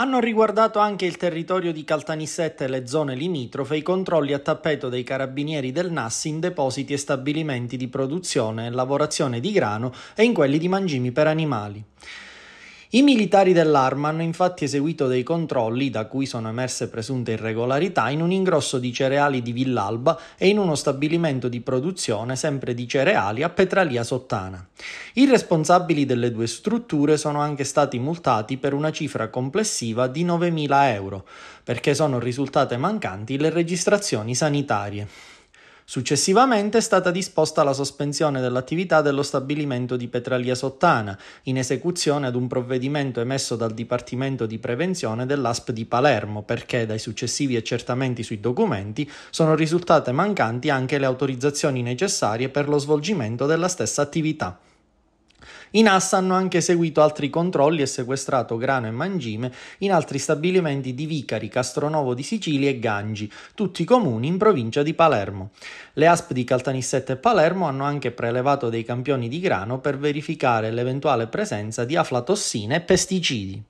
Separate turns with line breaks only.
Hanno riguardato anche il territorio di Caltanissetta e le zone limitrofe i controlli a tappeto dei carabinieri del NAS in depositi e stabilimenti di produzione e lavorazione di grano e in quelli di mangimi per animali. I militari dell'Arma hanno infatti eseguito dei controlli, da cui sono emerse presunte irregolarità, in un ingrosso di cereali di Villalba e in uno stabilimento di produzione sempre di cereali a Petralia Sottana. I responsabili delle due strutture sono anche stati multati per una cifra complessiva di 9.000 euro, perché sono risultate mancanti le registrazioni sanitarie. Successivamente è stata disposta la sospensione dell'attività dello stabilimento di Petralia Sottana, in esecuzione ad un provvedimento emesso dal Dipartimento di Prevenzione dell'ASP di Palermo, perché dai successivi accertamenti sui documenti sono risultate mancanti anche le autorizzazioni necessarie per lo svolgimento della stessa attività. I NAS hanno anche eseguito altri controlli e sequestrato grano e mangime in altri stabilimenti di Vicari, Castronovo di Sicilia e Gangi, tutti comuni in provincia di Palermo. Le ASP di Caltanissetta e Palermo hanno anche prelevato dei campioni di grano per verificare l'eventuale presenza di aflatossine e pesticidi.